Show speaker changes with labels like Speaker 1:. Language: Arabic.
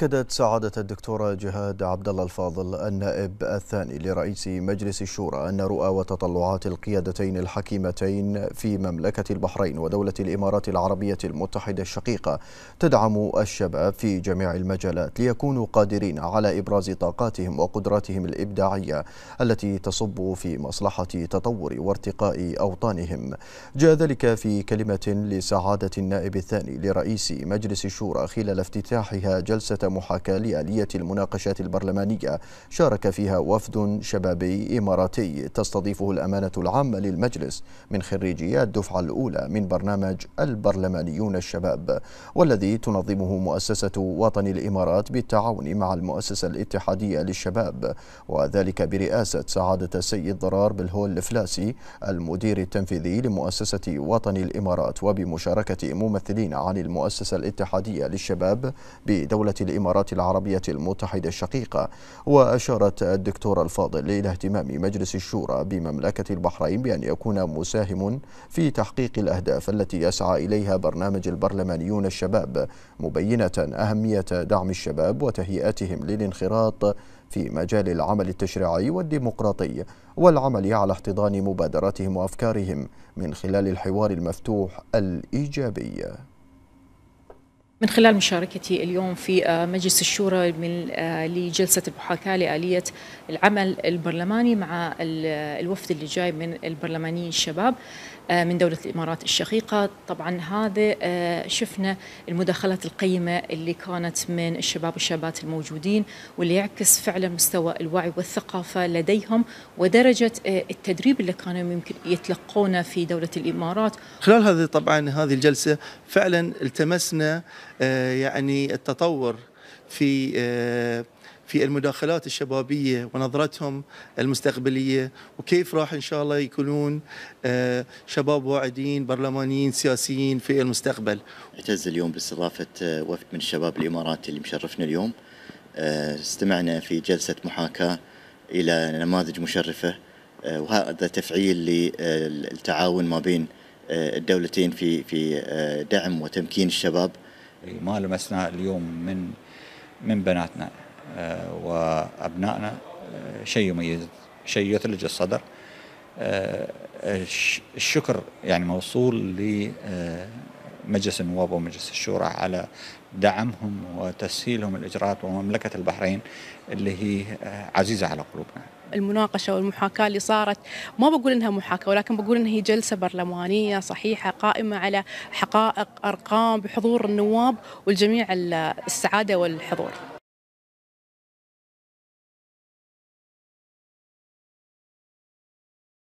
Speaker 1: أكدت سعادة الدكتورة جهاد عبد الله الفاضل النائب الثاني لرئيس مجلس الشورى أن رؤى وتطلعات القيادتين الحكيمتين في مملكة البحرين ودولة الإمارات العربية المتحدة الشقيقة تدعم الشباب في جميع المجالات ليكونوا قادرين على إبراز طاقاتهم وقدراتهم الإبداعية التي تصب في مصلحة تطور وارتقاء أوطانهم. جاء ذلك في كلمة لسعادة النائب الثاني لرئيس مجلس الشورى خلال افتتاحها جلسة محاكاة لآلية المناقشات البرلمانية شارك فيها وفد شبابي إماراتي تستضيفه الأمانة العامة للمجلس من خريجي الدفعة الأولى من برنامج البرلمانيون الشباب والذي تنظمه مؤسسة وطن الإمارات بالتعاون مع المؤسسة الاتحادية للشباب وذلك برئاسة سعادة السيد ضرار بالهول الفلاسي المدير التنفيذي لمؤسسة وطن الإمارات وبمشاركة ممثلين عن المؤسسة الاتحادية للشباب بدولة الإمارات الإمارات العربية المتحدة الشقيقة وأشارت الدكتورة الفاضل إلى اهتمام مجلس الشورى بمملكة البحرين بأن يكون مساهم في تحقيق الأهداف التي يسعى إليها برنامج البرلمانيون الشباب مبينة أهمية دعم الشباب وتهيئتهم للانخراط في مجال العمل التشريعي والديمقراطي والعمل على احتضان مبادراتهم وافكارهم من خلال الحوار المفتوح الايجابي
Speaker 2: من خلال مشاركتي اليوم في آه، مجلس الشورى من آه، لجلسة المحاكاة لآلية العمل البرلماني مع آه، الوفد اللي جاي من البرلمانيين الشباب من دولة الإمارات الشقيقة طبعا هذا شفنا المداخلات القيمة اللي كانت من الشباب والشابات الموجودين واللي يعكس فعلا مستوى الوعي والثقافة لديهم ودرجة التدريب اللي كانوا يمكن يتلقونه في دولة الإمارات
Speaker 3: خلال هذه طبعا هذه الجلسة فعلا التمسنا آه، يعني التطور في آه، في المداخلات الشبابيه ونظرتهم المستقبليه وكيف راح ان شاء الله يكونون آه، شباب واعدين برلمانيين سياسيين في المستقبل.
Speaker 4: اعتز اليوم باستضافه وفد من الشباب الاماراتي اللي مشرفنا اليوم. استمعنا في جلسه محاكاه الى نماذج مشرفه وهذا تفعيل للتعاون ما بين الدولتين في
Speaker 5: في دعم وتمكين الشباب اللي يعني ما لمسناه اليوم من من بناتنا آه، وابنائنا آه، شيء يميز شيء يثلج الصدر آه، الشكر يعني موصول لمجلس النواب ومجلس الشورى على دعمهم وتسهيلهم الاجراءات ومملكه البحرين اللي هي عزيزه على قلوبنا
Speaker 2: المناقشه والمحاكاه اللي صارت ما بقول انها محاكاه ولكن بقول انها هي جلسه برلمانيه صحيحه قائمه على حقائق ارقام بحضور النواب والجميع السعاده والحضور